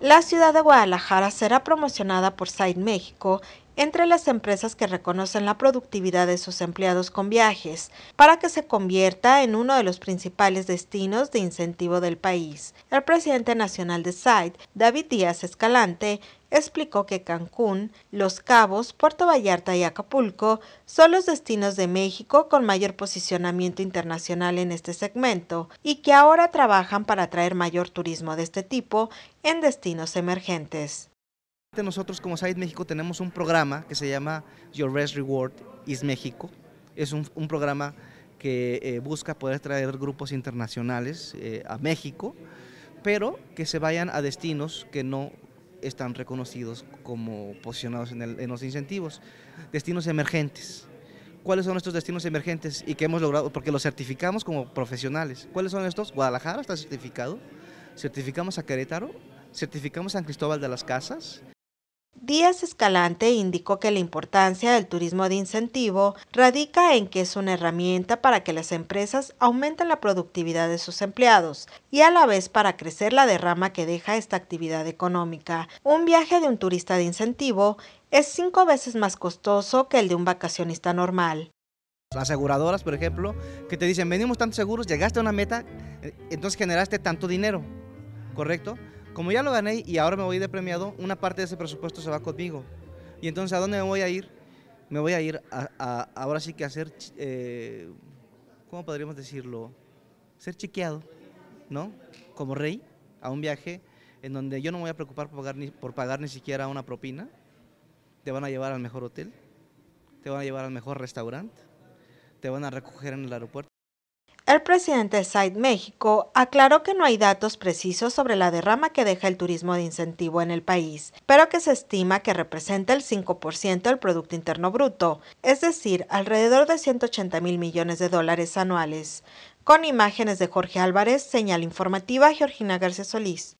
La ciudad de Guadalajara será promocionada por Side México entre las empresas que reconocen la productividad de sus empleados con viajes, para que se convierta en uno de los principales destinos de incentivo del país. El presidente nacional de SITE, David Díaz Escalante, explicó que Cancún, Los Cabos, Puerto Vallarta y Acapulco son los destinos de México con mayor posicionamiento internacional en este segmento y que ahora trabajan para atraer mayor turismo de este tipo en destinos emergentes. Nosotros como Side México tenemos un programa que se llama Your Best Reward is México. Es un, programa que eh, busca poder traer grupos internacionales eh, a México, pero que se vayan a destinos que no están reconocidos como posicionados en, en los incentivos. Destinos emergentes. ¿Cuáles son estos destinos emergentes y que hemos logrado? Porque los certificamos como profesionales. ¿Cuáles son estos? Guadalajara está certificado, certificamos a Querétaro, certificamos a San Cristóbal de las Casas, Díaz Escalante indicó que la importancia del turismo de incentivo radica en que es una herramienta para que las empresas aumenten la productividad de sus empleados y a la vez para crecer la derrama que deja esta actividad económica. Un viaje de un turista de incentivo es cinco veces más costoso que el de un vacacionista normal. Las aseguradoras, por ejemplo, que te dicen, venimos tan seguros, llegaste a una meta, eh, entonces generaste tanto dinero, ¿correcto? Como ya lo gané y ahora me voy de premiado, una parte de ese presupuesto se va conmigo. Y entonces, ¿a dónde me voy a ir? Me voy a ir a, ahora sí que a ser, eh, ¿cómo podríamos decirlo? Ser chequeado, ¿no? Como rey, a un viaje en donde yo no me voy a preocupar por pagar ni, por pagar ni siquiera una propina. Te van a llevar al mejor hotel, te van a llevar al mejor restaurante, te van a recoger en el aeropuerto. El presidente de SAID México aclaró que no hay datos precisos sobre la derrama que deja el turismo de incentivo en el país, pero que se estima que representa el 5% del Producto Interno Bruto, es decir, alrededor de 180 mil millones de dólares anuales. Con imágenes de Jorge Álvarez, señal informativa Georgina García Solís.